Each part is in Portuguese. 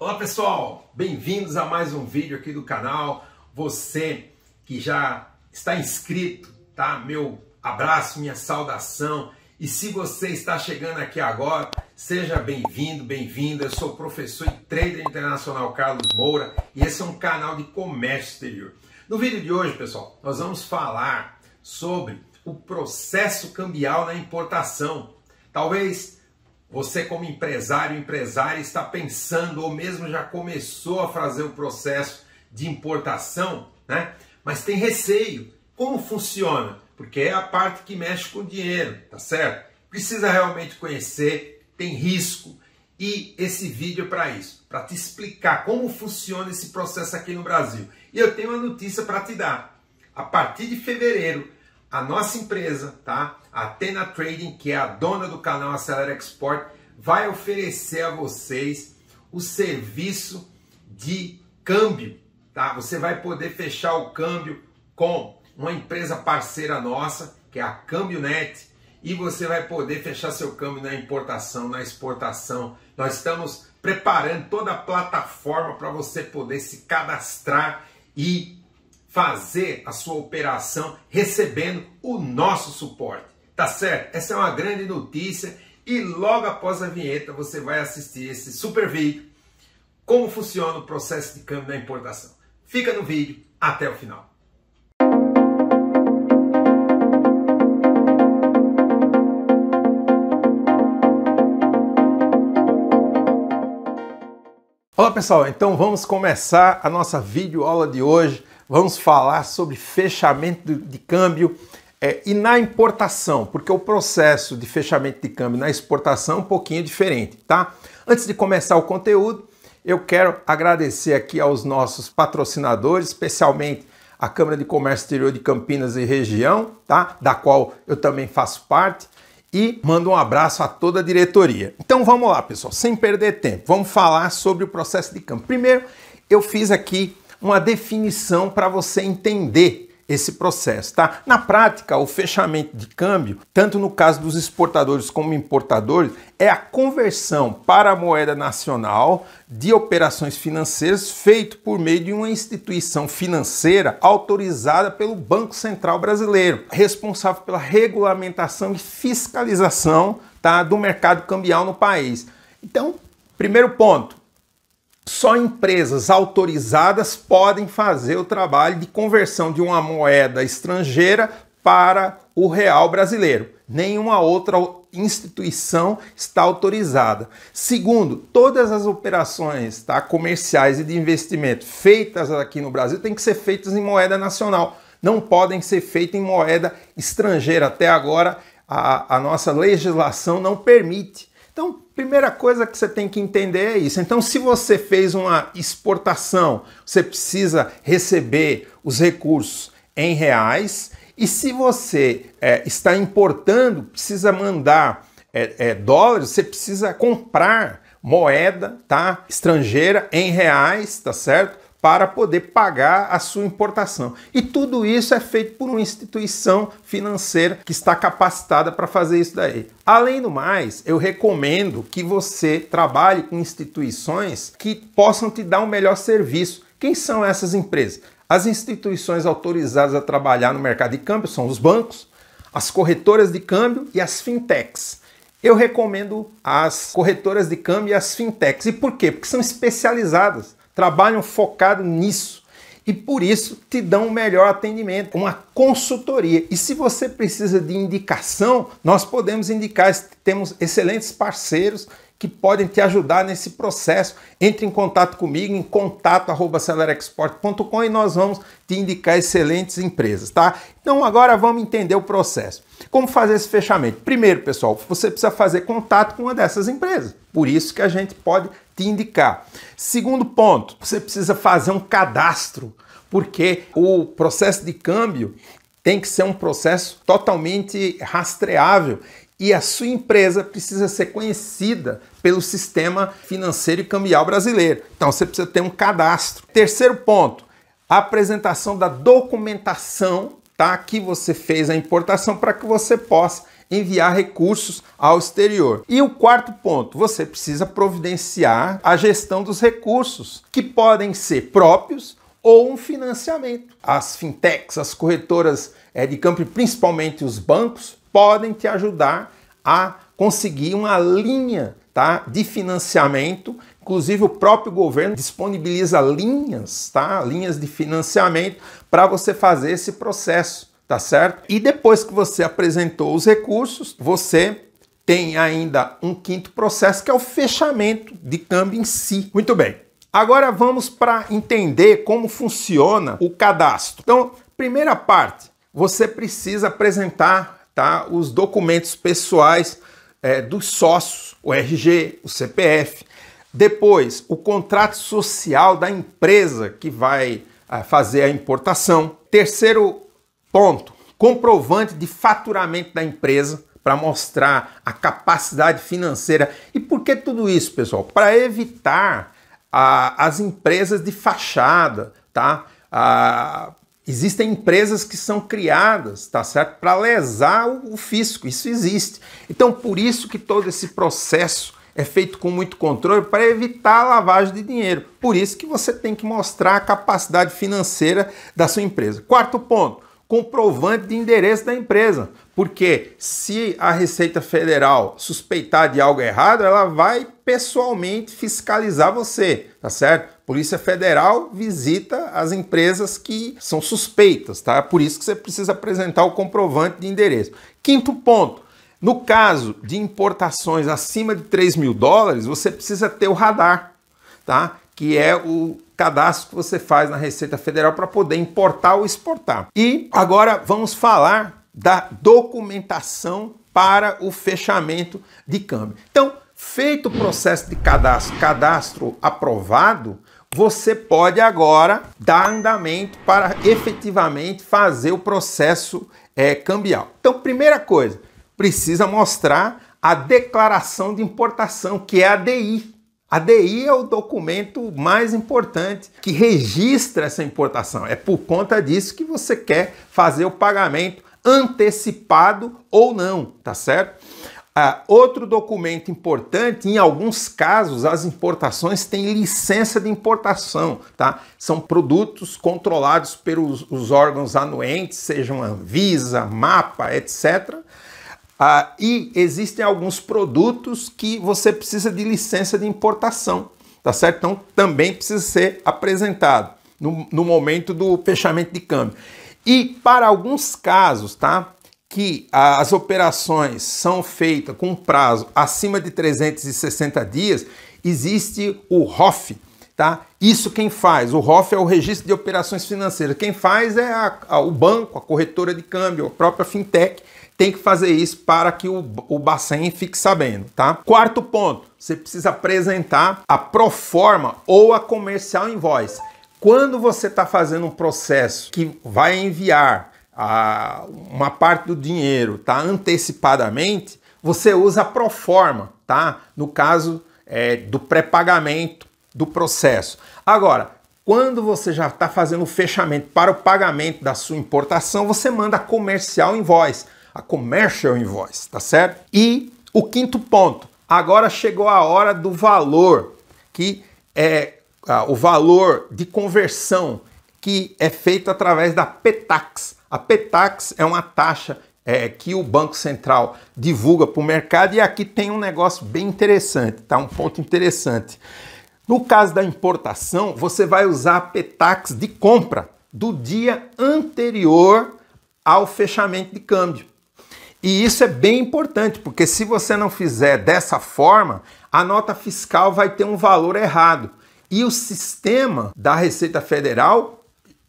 Olá pessoal, bem-vindos a mais um vídeo aqui do canal. Você que já está inscrito, tá? Meu abraço, minha saudação. E se você está chegando aqui agora, seja bem-vindo, bem-vinda. Eu sou o professor e trader internacional Carlos Moura e esse é um canal de comércio exterior. No vídeo de hoje, pessoal, nós vamos falar sobre o processo cambial na importação. Talvez você, como empresário, empresária, está pensando ou mesmo já começou a fazer o processo de importação, né? Mas tem receio. Como funciona? Porque é a parte que mexe com o dinheiro, tá certo? Precisa realmente conhecer, tem risco. E esse vídeo é para isso, para te explicar como funciona esse processo aqui no Brasil. E eu tenho uma notícia para te dar. A partir de fevereiro, a nossa empresa, tá? A Tena Trading, que é a dona do canal Acelera Export, vai oferecer a vocês o serviço de câmbio, tá? Você vai poder fechar o câmbio com uma empresa parceira nossa, que é a Cambionet, e você vai poder fechar seu câmbio na importação, na exportação. Nós estamos preparando toda a plataforma para você poder se cadastrar e fazer a sua operação recebendo o nosso suporte. Tá certo? Essa é uma grande notícia e logo após a vinheta você vai assistir esse super vídeo como funciona o processo de câmbio da importação. Fica no vídeo até o final. Olá pessoal, então vamos começar a nossa videoaula de hoje. Vamos falar sobre fechamento de câmbio é, e na importação, porque o processo de fechamento de câmbio na exportação é um pouquinho diferente, tá? Antes de começar o conteúdo, eu quero agradecer aqui aos nossos patrocinadores, especialmente a Câmara de Comércio Exterior de Campinas e Região, tá? Da qual eu também faço parte. E mando um abraço a toda a diretoria. Então vamos lá, pessoal, sem perder tempo, vamos falar sobre o processo de câmbio. Primeiro, eu fiz aqui uma definição para você entender esse processo, tá? Na prática, o fechamento de câmbio, tanto no caso dos exportadores como importadores, é a conversão para a moeda nacional de operações financeiras feito por meio de uma instituição financeira autorizada pelo Banco Central Brasileiro, responsável pela regulamentação e fiscalização, tá, do mercado cambial no país. Então, primeiro ponto, só empresas autorizadas podem fazer o trabalho de conversão de uma moeda estrangeira para o real brasileiro. Nenhuma outra instituição está autorizada. Segundo, todas as operações tá, comerciais e de investimento feitas aqui no Brasil têm que ser feitas em moeda nacional. Não podem ser feitas em moeda estrangeira. Até agora, a, a nossa legislação não permite. Então, primeira coisa que você tem que entender é isso. Então, se você fez uma exportação, você precisa receber os recursos em reais. E se você é, está importando, precisa mandar é, é, dólares, você precisa comprar moeda tá estrangeira em reais, tá certo? para poder pagar a sua importação. E tudo isso é feito por uma instituição financeira que está capacitada para fazer isso daí. Além do mais, eu recomendo que você trabalhe com instituições que possam te dar um melhor serviço. Quem são essas empresas? As instituições autorizadas a trabalhar no mercado de câmbio são os bancos, as corretoras de câmbio e as fintechs. Eu recomendo as corretoras de câmbio e as fintechs. E por quê? Porque são especializadas trabalham focado nisso e por isso te dão um melhor atendimento, uma consultoria. E se você precisa de indicação, nós podemos indicar, temos excelentes parceiros que podem te ajudar nesse processo. Entre em contato comigo em contato@celerexport.com e nós vamos te indicar excelentes empresas, tá? Então agora vamos entender o processo. Como fazer esse fechamento? Primeiro, pessoal, você precisa fazer contato com uma dessas empresas. Por isso que a gente pode te indicar. Segundo ponto, você precisa fazer um cadastro, porque o processo de câmbio tem que ser um processo totalmente rastreável e a sua empresa precisa ser conhecida pelo sistema financeiro e cambial brasileiro. Então você precisa ter um cadastro. Terceiro ponto, a apresentação da documentação tá, que você fez a importação para que você possa enviar recursos ao exterior. E o quarto ponto, você precisa providenciar a gestão dos recursos, que podem ser próprios ou um financiamento. As fintechs, as corretoras é, de campo, principalmente os bancos, podem te ajudar a conseguir uma linha tá, de financiamento. Inclusive, o próprio governo disponibiliza linhas, tá, linhas de financiamento para você fazer esse processo tá certo? E depois que você apresentou os recursos, você tem ainda um quinto processo que é o fechamento de câmbio em si. Muito bem. Agora vamos para entender como funciona o cadastro. Então, primeira parte, você precisa apresentar tá, os documentos pessoais é, dos sócios, o RG, o CPF. Depois, o contrato social da empresa que vai é, fazer a importação. Terceiro Ponto. Comprovante de faturamento da empresa para mostrar a capacidade financeira. E por que tudo isso, pessoal? Para evitar a, ah, as empresas de fachada, tá? A, ah, Existem empresas que são criadas, tá certo? Para lesar o fisco, isso existe. Então, por isso que todo esse processo é feito com muito controle para evitar a lavagem de dinheiro. Por isso que você tem que mostrar a capacidade financeira da sua empresa. Quarto ponto, comprovante de endereço da empresa. Porque se a Receita Federal suspeitar de algo errado, ela vai pessoalmente fiscalizar você, tá certo? Polícia Federal visita as empresas que são suspeitas, tá? É por isso que você precisa apresentar o comprovante de endereço. Quinto ponto, no caso de importações acima de 3 mil dólares, você precisa ter o radar, tá? Que é o cadastro que você faz na Receita Federal para poder importar ou exportar. E agora vamos falar da documentação para o fechamento de câmbio. Então, feito o processo de cadastro, cadastro aprovado, você pode agora dar andamento para efetivamente fazer o processo é, cambial. Então, primeira coisa, precisa mostrar a declaração de importação, que é a DI. A DI é o documento mais importante que registra essa importação. É por conta disso que você quer fazer o pagamento antecipado ou não, tá certo? Ah, outro documento importante, em alguns casos, as importações têm licença de importação, tá? São produtos controlados pelos órgãos anuentes, sejam Anvisa, MAPA, etc ah, e existem alguns produtos que você precisa de licença de importação, tá certo? Então também precisa ser apresentado no, no momento do fechamento de câmbio. E para alguns casos, tá? Que as operações são feitas com prazo acima de 360 dias, existe o ROF, tá? Isso quem faz? O ROF é o Registro de Operações Financeiras. Quem faz é a, a, o banco, a corretora de câmbio, a própria fintech tem que fazer isso para que o, o Bacen fique sabendo, tá? Quarto ponto, você precisa apresentar a proforma ou a comercial invoice. Quando você está fazendo um processo que vai enviar a, uma parte do dinheiro tá, antecipadamente, você usa a proforma, tá? No caso é, do pré-pagamento do processo. Agora, quando você já está fazendo o fechamento para o pagamento da sua importação, você manda comercial comercial invoice a commercial invoice, tá certo? E o quinto ponto, agora chegou a hora do valor, que é ah, o valor de conversão que é feito através da PETAX. A PETAX é uma taxa é, que o Banco Central divulga para o mercado e aqui tem um negócio bem interessante, tá? Um ponto interessante. No caso da importação, você vai usar a PETAX de compra do dia anterior ao fechamento de câmbio. E isso é bem importante, porque se você não fizer dessa forma, a nota fiscal vai ter um valor errado. E o sistema da Receita Federal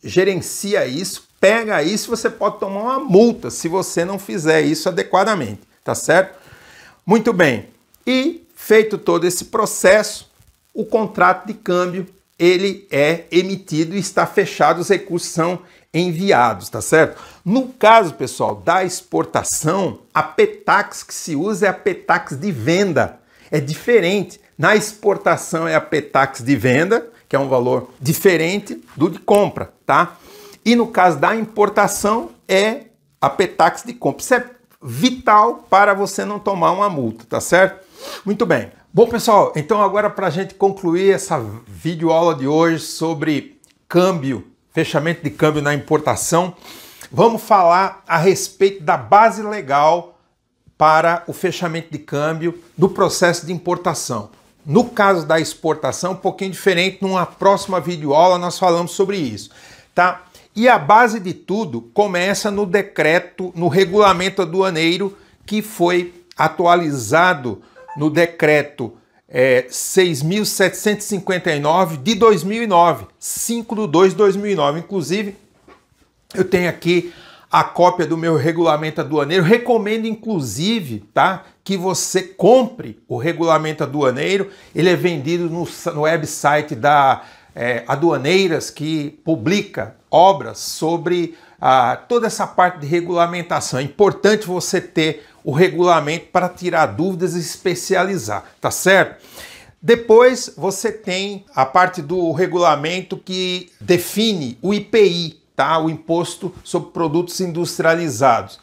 gerencia isso, pega isso, você pode tomar uma multa se você não fizer isso adequadamente, tá certo? Muito bem. E feito todo esse processo, o contrato de câmbio ele é emitido e está fechado, os recursos são enviados, tá certo? No caso, pessoal, da exportação, a PETAX que se usa é a PETAX de venda. É diferente. Na exportação é a PETAX de venda, que é um valor diferente do de compra, tá? E no caso da importação é a PETAX de compra. Isso é vital para você não tomar uma multa, tá certo? Muito bem. Bom, pessoal, então agora para a gente concluir essa videoaula de hoje sobre câmbio fechamento de câmbio na importação, vamos falar a respeito da base legal para o fechamento de câmbio do processo de importação. No caso da exportação, um pouquinho diferente, numa próxima videoaula nós falamos sobre isso, tá? E a base de tudo começa no decreto, no regulamento aduaneiro que foi atualizado no decreto é, 6.759 de 2009, 5 de 2 de 2009. Inclusive, eu tenho aqui a cópia do meu regulamento aduaneiro. Recomendo, inclusive, tá, que você compre o regulamento aduaneiro. Ele é vendido no, no website da é, aduaneiras que publica obras sobre ah, toda essa parte de regulamentação. É importante você ter o regulamento para tirar dúvidas e especializar, tá certo? Depois você tem a parte do regulamento que define o IPI, tá? O imposto sobre produtos industrializados.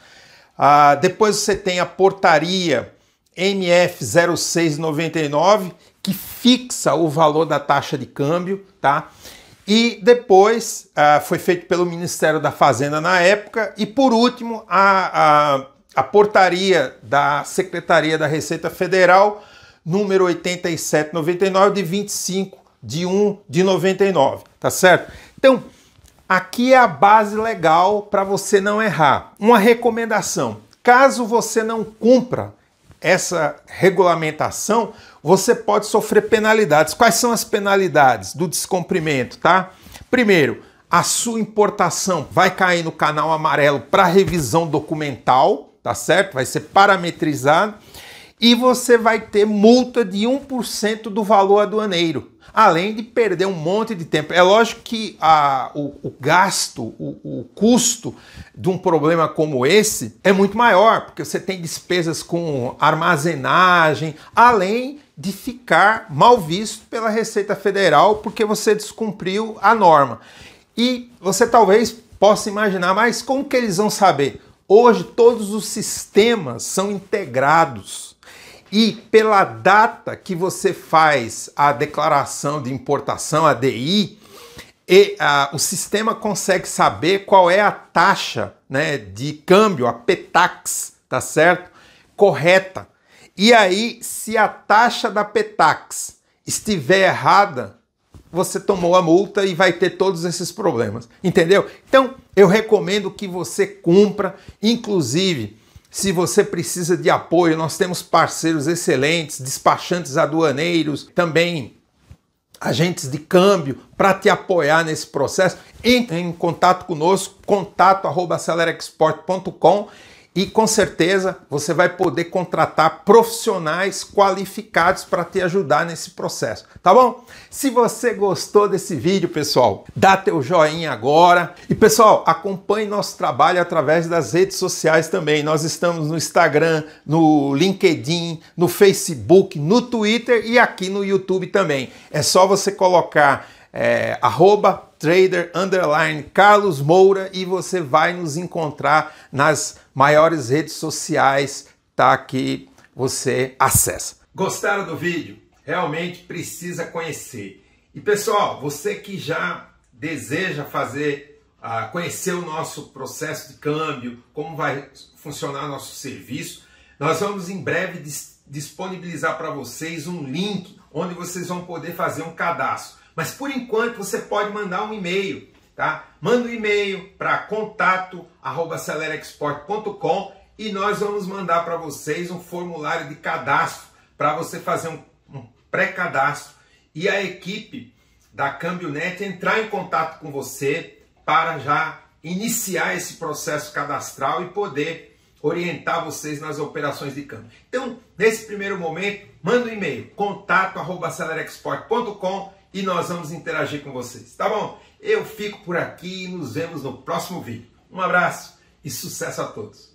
Ah, depois você tem a portaria MF0699, que fixa o valor da taxa de câmbio, tá? E depois ah, foi feito pelo Ministério da Fazenda na época. E por último, a, a, a portaria da Secretaria da Receita Federal, número 8799, de 25 de 1 de 99, tá certo? Então, aqui é a base legal para você não errar. Uma recomendação: caso você não cumpra essa regulamentação, você pode sofrer penalidades. Quais são as penalidades do descumprimento, tá? Primeiro, a sua importação vai cair no canal amarelo para revisão documental, tá certo? Vai ser parametrizado e você vai ter multa de 1% do valor aduaneiro além de perder um monte de tempo. É lógico que a, o, o gasto, o, o, custo de um problema como esse é muito maior, porque você tem despesas com armazenagem, além de ficar mal visto pela Receita Federal porque você descumpriu a norma. E você talvez possa imaginar, mas como que eles vão saber? Hoje todos os sistemas são integrados e pela data que você faz a declaração de importação, a DI, e, ah, o sistema consegue saber qual é a taxa né, de câmbio, a PETAX, tá certo? Correta. E aí, se a taxa da PETAX estiver errada, você tomou a multa e vai ter todos esses problemas, entendeu? Então, eu recomendo que você cumpra, inclusive se você precisa de apoio, nós temos parceiros excelentes, despachantes aduaneiros, também agentes de câmbio para te apoiar nesse processo. Entre em contato conosco, contato@acelerexport.com e com certeza você vai poder contratar profissionais qualificados para te ajudar nesse processo, tá bom? Se você gostou desse vídeo, pessoal, dá teu joinha agora. E pessoal, acompanhe nosso trabalho através das redes sociais também. Nós estamos no Instagram, no LinkedIn, no Facebook, no Twitter e aqui no YouTube também. É só você colocar é, arroba trader underline Carlos Moura e você vai nos encontrar nas maiores redes sociais, tá? Que você acessa. Gostaram do vídeo? Realmente precisa conhecer. E pessoal, você que já deseja fazer, uh, conhecer o nosso processo de câmbio, como vai funcionar nosso serviço, nós vamos em breve disponibilizar para vocês um link onde vocês vão poder fazer um cadastro. Mas por enquanto você pode mandar um e-mail, tá? Manda um e-mail para contato@celerexport.com e nós vamos mandar para vocês um formulário de cadastro para você fazer um, um pré-cadastro e a equipe da Cambionet entrar em contato com você para já iniciar esse processo cadastral e poder orientar vocês nas operações de câmbio. Então, nesse primeiro momento, manda um e-mail contato@celerexport.com e nós vamos interagir com vocês, tá bom? Eu fico por aqui e nos vemos no próximo vídeo. Um abraço e sucesso a todos!